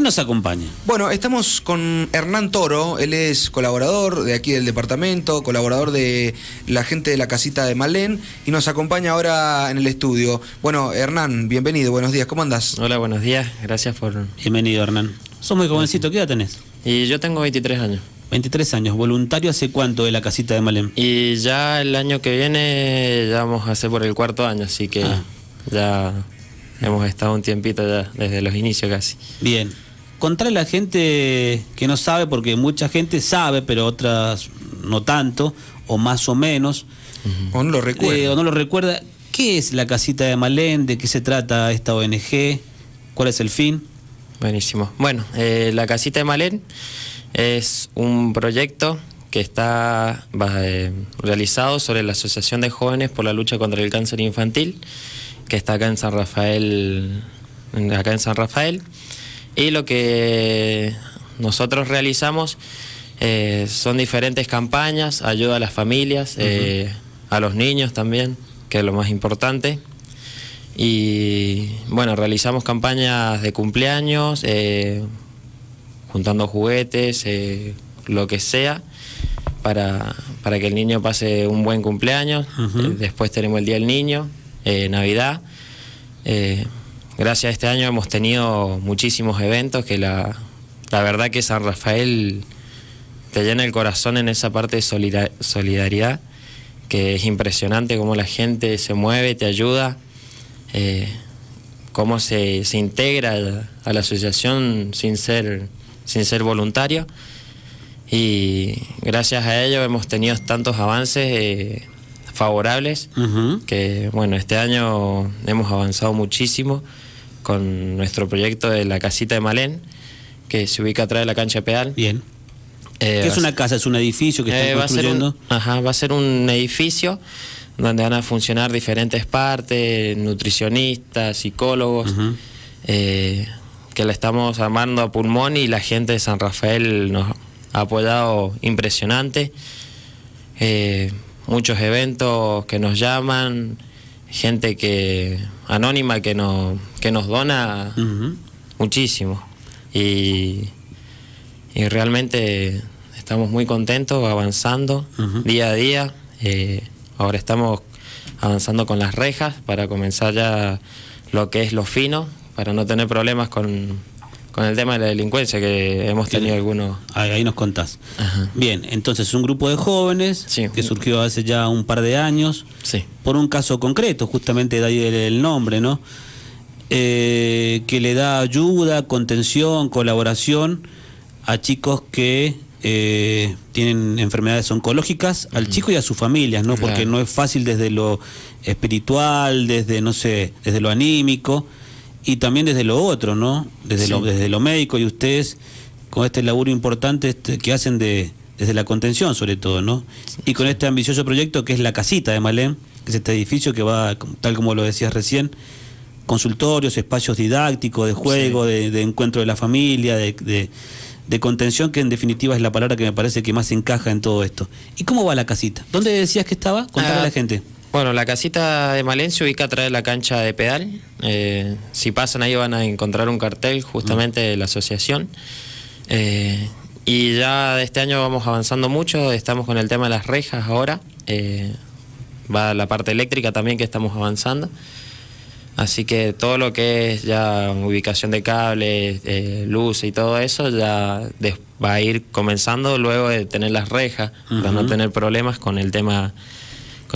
nos acompaña? Bueno, estamos con Hernán Toro, él es colaborador de aquí del departamento, colaborador de la gente de la casita de Malén y nos acompaña ahora en el estudio. Bueno, Hernán, bienvenido, buenos días, ¿cómo andás? Hola, buenos días, gracias por... Bienvenido, Hernán. Sos muy jovencito, ¿qué edad tenés? Y yo tengo 23 años. 23 años, voluntario hace cuánto de la casita de Malén? Y ya el año que viene ya vamos a hacer por el cuarto año, así que ah. ya hemos estado un tiempito ya, desde los inicios casi. Bien, contra la gente que no sabe, porque mucha gente sabe, pero otras no tanto, o más o menos. Eh, o no lo recuerda. ¿Qué es la casita de Malén? ¿De qué se trata esta ONG? ¿Cuál es el fin? Buenísimo. Bueno, eh, la casita de Malén es un proyecto que está eh, realizado sobre la Asociación de Jóvenes por la Lucha contra el Cáncer Infantil, que está acá en San Rafael, acá en San Rafael. Y lo que nosotros realizamos eh, son diferentes campañas, ayuda a las familias, eh, a los niños también, que es lo más importante. Y bueno, realizamos campañas de cumpleaños, eh, juntando juguetes, lo que sea, para, que el niño pase un buen cumpleaños. Después tenemos el Día del Niño, Navidad gracias a este año hemos tenido muchísimos eventos que la, verdad que San Rafael te llena el corazón en esa parte de solidaridad, que es impresionante cómo la gente se mueve, te ayuda, eh, cómo se, integra a la asociación sin ser, sin ser voluntario. Y gracias a ello hemos tenido tantos avances eh, favorables, que bueno, este año hemos avanzado muchísimo con nuestro proyecto de la casita de Malén, que se ubica atrás de la cancha pedal. Bien. Eh, ¿Qué es una casa? ¿Es un edificio que eh, construyendo? ajá, va a ser un edificio donde van a funcionar diferentes partes, nutricionistas, psicólogos, eh, que la estamos armando a pulmón y la gente de San Rafael nos ha apoyado impresionante. muchos eventos que nos llaman, gente que anónima que, que nos dona muchísimo. Y, realmente estamos muy contentos, avanzando día a día. Eh, ahora estamos avanzando con las rejas para comenzar ya lo que es lo fino, para no tener problemas con, con el tema de la delincuencia que hemos tenido algunos. Ahí, nos contás. Bien, entonces un grupo de jóvenes que surgió hace ya un par de años, sí. por un caso concreto, justamente de ahí el, nombre, ¿no? Eh, que le da ayuda, contención, colaboración a chicos que eh, tienen enfermedades oncológicas, al chico y a sus familias, ¿no? Porque no es fácil desde lo espiritual, desde, no sé, desde lo anímico y también desde lo otro, ¿no? Desde, lo, desde lo médico y ustedes con este laburo importante este, que hacen de, desde la contención sobre todo, ¿no? Y con este ambicioso proyecto que es la casita de Malén, que es este edificio que va, tal como lo decías recién, consultorios, espacios didácticos, de juego, de, encuentro de la familia, de, contención, que en definitiva es la palabra que me parece que más encaja en todo esto. ¿Y cómo va la casita? ¿Dónde decías que estaba? Contale a la ah, gente. Bueno, la casita de Malén se ubica través de la cancha de pedal. Eh, si pasan ahí van a encontrar un cartel justamente de la asociación. Eh, y ya de este año vamos avanzando mucho, estamos con el tema de las rejas ahora. Eh, va la parte eléctrica también que estamos avanzando. Así que todo lo que es ya ubicación de cables, luz y todo eso ya va a ir comenzando luego de tener las rejas, para no tener problemas con el tema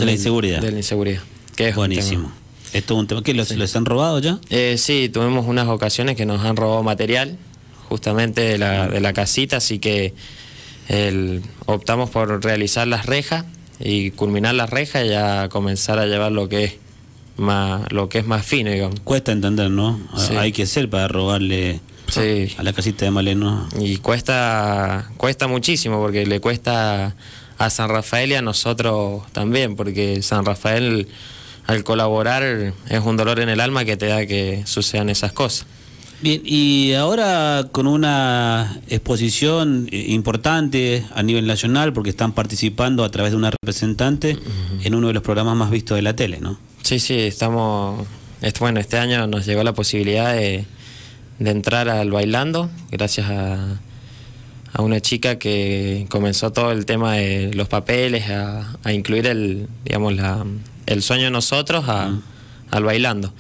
de la inseguridad. De la inseguridad. Que Buenísimo. Esto es un tema. que los, han robado ya? Eh, sí, tuvimos unas ocasiones que nos han robado material, justamente de la, casita, así que optamos por realizar las rejas y culminar las rejas y ya comenzar a llevar lo que es más, lo que es más fino, digamos. Cuesta entender, ¿no? Hay que hacer para robarle a la casita de Maleno. Y cuesta, cuesta muchísimo, porque le cuesta a San Rafael y a nosotros también, porque San Rafael al colaborar es un dolor en el alma que te da que sucedan esas cosas. Bien, y ahora con una exposición eh, importante a nivel nacional, porque están participando a través de una representante en uno de los programas más vistos de la tele, ¿no? Sí, sí, estamos. Bueno, este año nos llegó la posibilidad de, de entrar al bailando, gracias a a una chica que comenzó todo el tema de los papeles, a, incluir el, digamos, la, el sueño de nosotros al bailando.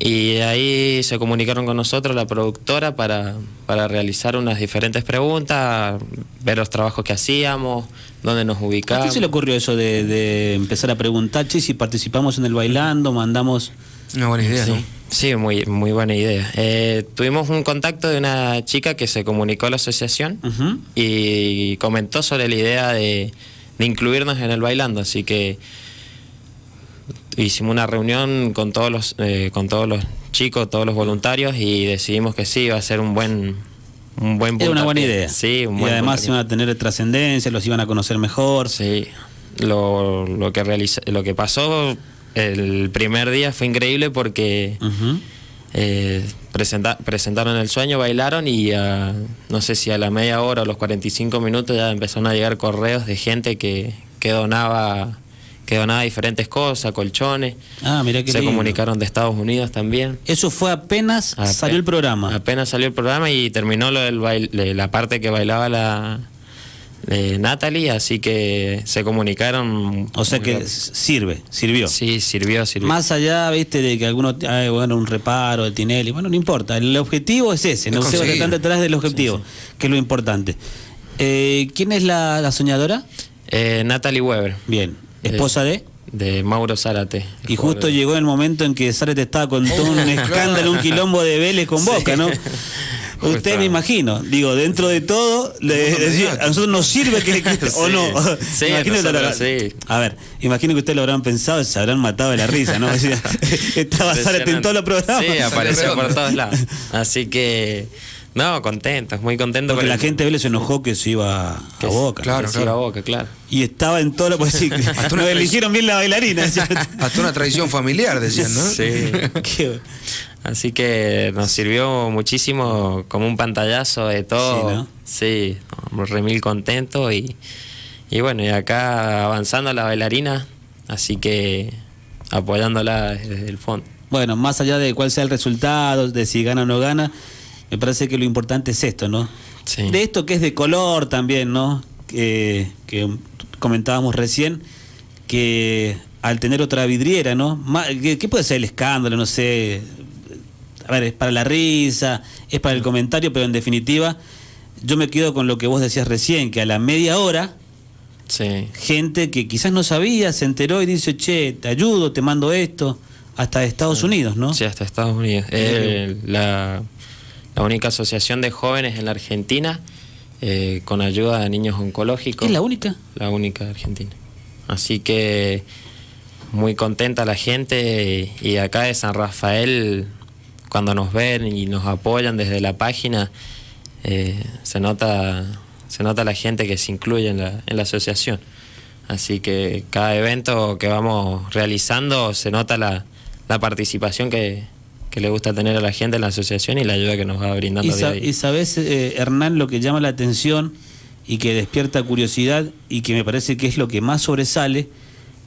Y ahí se comunicaron con nosotros la productora para, para, realizar unas diferentes preguntas, ver los trabajos que hacíamos, dónde nos ubicábamos. ¿A qué se le ocurrió eso de, empezar a preguntar, che, si participamos en el bailando, mandamos una buena idea, sí. Sí, muy, muy buena idea. Eh, tuvimos un contacto de una chica que se comunicó a la asociación y comentó sobre la idea de, incluirnos en el bailando, así que hicimos una reunión con todos los eh, con todos los chicos, todos los voluntarios y decidimos que sí iba a ser un buen un buen una buena idea. Sí, y además iban a tener trascendencia, los iban a conocer mejor. Sí. Lo, lo que lo que pasó el primer día fue increíble porque eh, presentaron el sueño, bailaron y no sé si a la media hora o los 45 minutos ya empezaron a llegar correos de gente que, donaba que donaba diferentes cosas, colchones. Ah, mira Se comunicaron de Estados Unidos también. Eso fue apenas, salió el programa. Apenas salió el programa y terminó lo del la parte que bailaba la, de Natalie, así que se comunicaron. O sea que sirve, sirvió. Sí, sirvió, sirvió. Más allá, viste, de que alguno, bueno, un reparo de Tinelli, bueno, no importa, el objetivo es ese, no se a están detrás del objetivo, que es lo importante. Eh, ¿Quién es la, soñadora? Eh, Natalie Weber. Bien, esposa de... de? Mauro Zárate. Y justo llegó el momento en que Zárate estaba con todo un escándalo, un quilombo de Vélez con Boca, ¿no? Usted me imagino, digo, dentro de todo, a nosotros nos sirve que, le quiten, o no. Sí, A ver, imagino que ustedes lo habrán pensado, y se habrán matado de la risa, ¿no? Estaba Zárate en todos los programas. Sí, apareció por todos lados. Así que. No, contento, muy contento. Porque la gente de se enojó que se iba a Boca. Claro, Se iba a Boca, claro. Y estaba en todo lo pues sí, Hasta nos bien la bailarina. Hasta una traición familiar, decían, ¿no? Sí. Así que nos sirvió muchísimo como un pantallazo de todo. Sí, ¿no? remil contento y, y bueno, y acá avanzando la bailarina, así que apoyándola desde el fondo. Bueno, más allá de cuál sea el resultado, de si gana o no gana, me parece que lo importante es esto, ¿no? De esto que es de color también, ¿no? que comentábamos recién, que al tener otra vidriera, ¿no? ¿Qué puede ser el escándalo? No sé, a ver, es para la risa, es para el comentario, pero en definitiva, yo me quedo con lo que vos decías recién, que a la media hora, gente que quizás no sabía, se enteró y dice, che, te ayudo, te mando esto, hasta Estados Unidos, ¿no? Sí, hasta Estados Unidos. Eh, eh, la, única asociación de jóvenes en la Argentina eh, con ayuda de niños oncológicos. ¿Es la única? La única de Argentina. Así que muy contenta la gente y acá de San Rafael cuando nos ven y nos apoyan desde la página, eh, se, nota, se nota la gente que se incluye en la, en la asociación. Así que cada evento que vamos realizando se nota la, participación que, le gusta tener a la gente en la asociación y la ayuda que nos va brindando. Y, y sabes, eh, Hernán, lo que llama la atención y que despierta curiosidad y que me parece que es lo que más sobresale,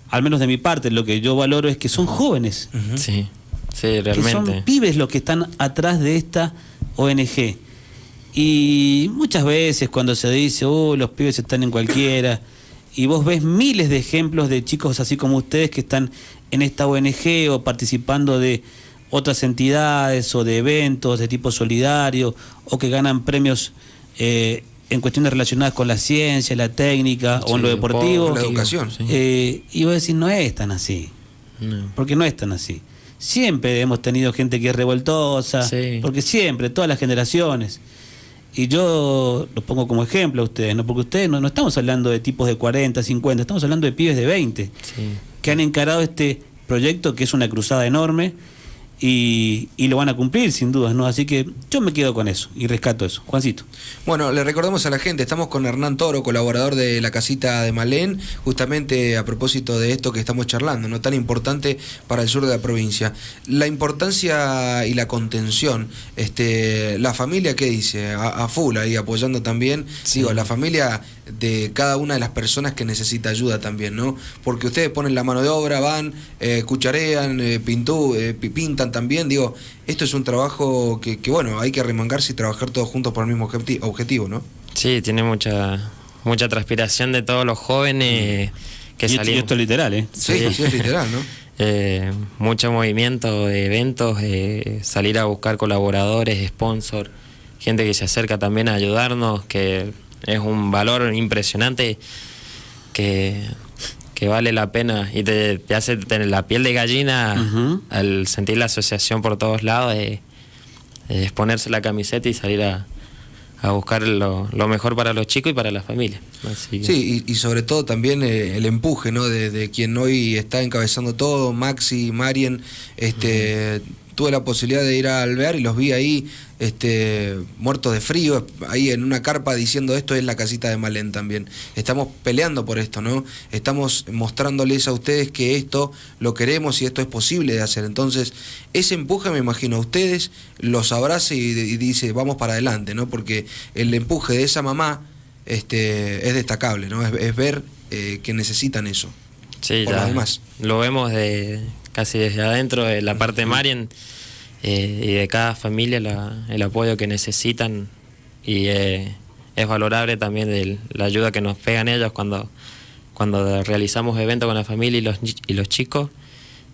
al menos de mi parte, lo que yo valoro es que son jóvenes. Sí realmente. son pibes los que están atrás de esta ONG. Y muchas veces cuando se dice, oh, los pibes están en cualquiera, y vos ves miles de ejemplos de chicos así como ustedes que están en esta ONG o participando de otras entidades o de eventos de tipo solidario o que ganan premios eh, en cuestiones relacionadas con la ciencia, la técnica o en lo deportivo. educación. Eh, y vos decís, no es tan así. Porque no es tan así siempre hemos tenido gente que es revoltosa, porque siempre, todas las generaciones. Y yo los pongo como ejemplo a ustedes, ¿no? porque ustedes no, estamos hablando de tipos de 40, 50, estamos hablando de pibes de 20, que han encarado este proyecto que es una cruzada enorme y, lo van a cumplir sin dudas, ¿no? Así que yo me quedo con eso y rescato eso. Juancito. Bueno, le recordamos a la gente, estamos con Hernán Toro, colaborador de la casita de Malén, justamente a propósito de esto que estamos charlando, ¿no? Tan importante para el sur de la provincia. La importancia y la contención, este, la familia, ¿qué dice? A, full ahí apoyando también, sí. la familia de cada una de las personas que necesita ayuda también, ¿no? Porque ustedes ponen la mano de obra, van, eh, cucharean, eh, eh, pintan, también. Digo, esto es un trabajo que, bueno, hay que remangarse y trabajar todos juntos por el mismo objetivo, ¿no? Sí, tiene mucha, mucha transpiración de todos los jóvenes mm. que y esto es literal, ¿eh? Sí, literal, ¿no? Eh, mucho movimiento, de eventos, eh, salir a buscar colaboradores, sponsor gente que se acerca también a ayudarnos, que es un valor impresionante que que vale la pena y te, hace tener la piel de gallina al sentir la asociación por todos lados, es, eh, eh, la camiseta y salir a, buscar lo, mejor para los chicos y para la familia. Sí, y, sobre todo también eh, el empuje ¿no? De, quien hoy está encabezando todo, Maxi, Marien, este, tuve la posibilidad de ir a alvear y los vi ahí este, muertos de frío, ahí en una carpa diciendo esto es la casita de Malén también. Estamos peleando por esto, ¿no? Estamos mostrándoles a ustedes que esto lo queremos y esto es posible de hacer. Entonces, ese empuje, me imagino, a ustedes los abrace y, dice, vamos para adelante, ¿no? Porque el empuje de esa mamá este, es destacable, ¿no? Es, ver eh, que necesitan eso. Sí, Lo vemos de casi desde adentro, de eh, la parte de Marien eh, y de cada familia, el apoyo que necesitan y eh, es valorable también la ayuda que nos pegan ellos cuando, cuando realizamos eventos con la familia y los, y los chicos.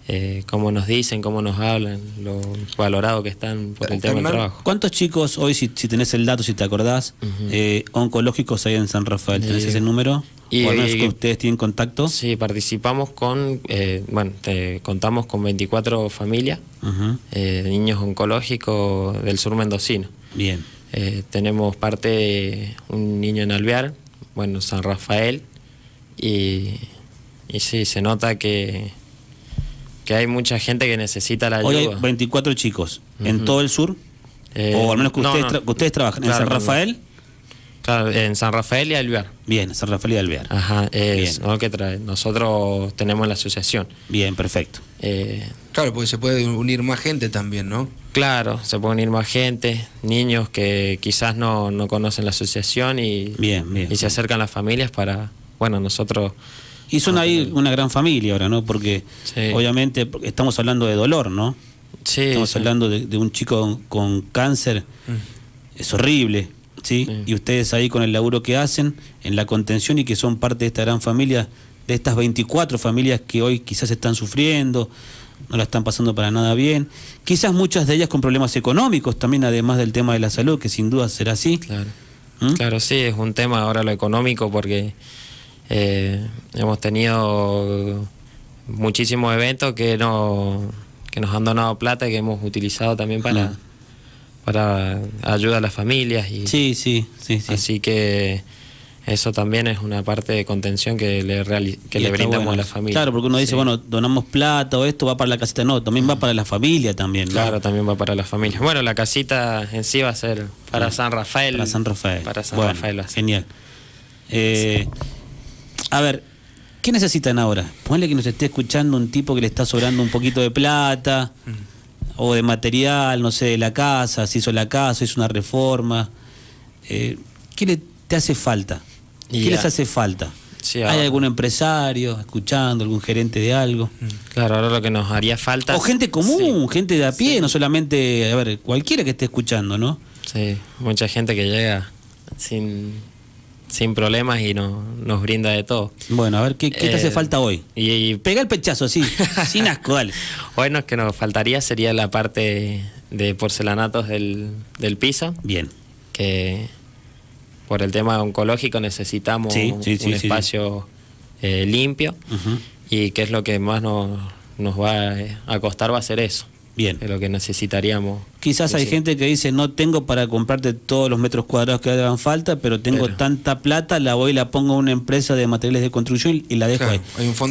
como cómo nos dicen, cómo nos hablan, lo valorado que están por el tema del trabajo. ¿Cuántos chicos hoy, si, si tenés el dato, si te acordás, oncológicos hay en San Rafael? ¿Tenés ese número? Y, que ustedes tienen contacto. Sí, participamos con, eh, bueno, contamos con 24 familias, eh, niños oncológicos del sur mendocino. Bien. Eh, tenemos parte un niño en Alvear, bueno, San Rafael, y, y sí, se nota que, que hay mucha gente que necesita la ayuda. Hoy 24 chicos, ¿en todo el sur? o al menos que ustedes, trabajan. ¿En San Rafael? en San Rafael y Alvear. Bien, San Rafael y Alvear. Ajá, es lo que trae. Nosotros tenemos la asociación. Bien, perfecto. Eh, claro, porque se puede unir más gente también, ¿no? Claro, se puede unir más gente, niños que quizás no, conocen la asociación y, y se acercan las familias para, bueno, nosotros... Y son ahí una gran familia ahora, ¿no? Porque obviamente estamos hablando de dolor, ¿no? Sí. Estamos hablando de, un chico con, cáncer. Mm. Es horrible ¿sí? Y ustedes ahí con el laburo que hacen en la contención y que son parte de esta gran familia, de estas 24 familias que hoy quizás están sufriendo, no la están pasando para nada bien, quizás muchas de ellas con problemas económicos también, además del tema de la salud, que sin duda será así. Claro, ¿Mm? claro sí, es un tema ahora lo económico porque eh, hemos tenido muchísimos eventos que no que nos han donado plata y que hemos utilizado también para para ayuda a las familias. Y, sí, sí, sí, Así que eso también es una parte de contención que le, brindamos a la familia. Claro, porque uno dice, bueno, donamos plata o esto va para la casita. No, también va para la familia también. Claro, también va para la familia. Bueno, la casita en sí va a ser para San Rafael. Para San Rafael. Para San Rafael. Genial. Eh, a ver, ¿qué necesitan ahora? Ponle que nos esté escuchando un tipo que le está sobrando un poquito de plata. Mm o de material, no sé, de la casa, si hizo la casa, hizo una reforma. Eh, ¿Qué le te hace falta? ¿Qué les hace falta? ¿Hay algún empresario escuchando, algún gerente de algo? Mm, claro, ahora lo que nos haría falta. O gente común, gente de a pie, no solamente, a ver, cualquiera que esté escuchando, ¿no? Sí, mucha gente que llega sin sin problemas y nos brinda de todo. Bueno, a ver, ¿qué, te hace eh, falta hoy? Y, Pega el pechazo, así, sin asco, dale. Bueno, que nos faltaría sería la parte de porcelanatos del, del Bien. Que por el tema oncológico necesitamos un espacio eh, limpio y que es lo que más nos, nos va eh, a costar va a ser eso. Bien. lo que necesitaríamos. Quizás hay gente que dice, no tengo para comprarte todos los metros cuadrados que hagan falta, pero tengo tanta plata, la voy y la pongo a una empresa de materiales de construcción y la dejo ahí.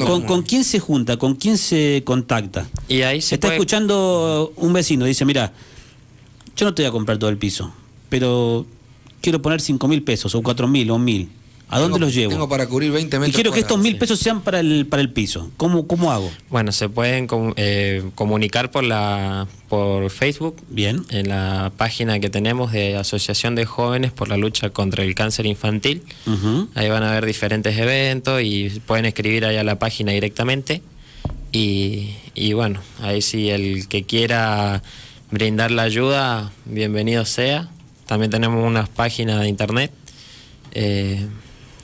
¿Con, quién se junta? ¿Con quién se contacta? Y ahí se Está escuchando un vecino, dice, mira, yo no te voy a comprar todo el piso, pero quiero poner 5 mil pesos o 4 mil o mil. ¿A dónde los llevo? Tengo para cubrir 20 metros. quiero que estos mil pesos sean para el, para el piso. ¿Cómo, cómo hago? Bueno, se pueden eh, comunicar por, la, por Facebook. Bien. En la página que tenemos de Asociación de Jóvenes por la Lucha contra el Cáncer Infantil. Ahí van a ver diferentes eventos y pueden escribir allá a la página directamente. Y, bueno, ahí sí, el que quiera brindar la ayuda, bienvenido sea. También tenemos unas páginas de internet. Eh,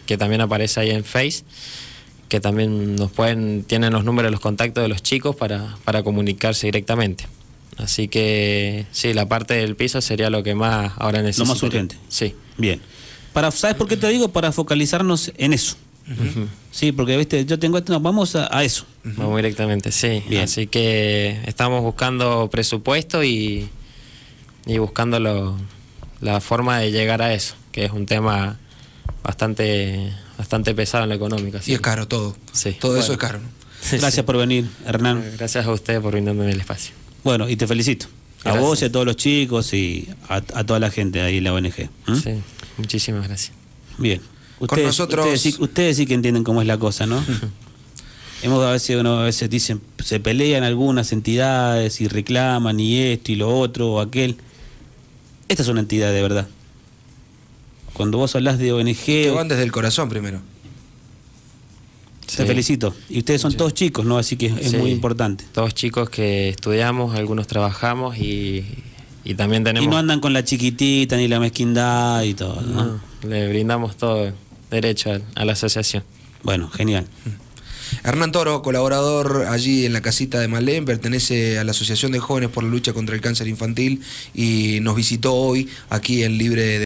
que también aparece ahí en Face, que también nos pueden, tienen los números, los contactos de los chicos para, para comunicarse directamente. Así que sí, la parte del piso sería lo que más ahora necesitamos. Lo más urgente. Sí. Bien. Para, ¿Sabes por qué te digo? Para focalizarnos en eso. Sí, porque viste, yo tengo esto, nos vamos a, eso. Vamos directamente, sí. Así que estamos buscando presupuesto y, y buscando la forma de llegar a eso, que es un tema bastante, bastante pesado en la económica. Y es caro todo. Todo eso es caro. Gracias por venir, Hernán. Eh, gracias a ustedes por brindarme el espacio. Bueno, y te felicito. A vos y a todos los chicos y a, toda la gente ahí en la ONG. Sí, muchísimas gracias. Bien. Ustedes, ustedes, sí, que entienden cómo es la cosa, ¿no? Hemos a veces, uno, a veces dicen, se pelean algunas entidades y reclaman y esto y lo otro o aquel. Esta es una entidad de verdad. Cuando vos hablas de ONG... Yo van desde el corazón primero. Te felicito. Y ustedes son todos chicos, ¿no? Así que es muy importante. Todos chicos que estudiamos, algunos trabajamos y, también tenemos... Y no andan con la chiquitita ni la mezquindad y todo, ¿no? le brindamos todo derecho a, la asociación. Bueno, genial. Mm. Hernán Toro, colaborador allí en la casita de Malén, pertenece a la Asociación de Jóvenes por la Lucha contra el Cáncer Infantil y nos visitó hoy aquí en Libre de...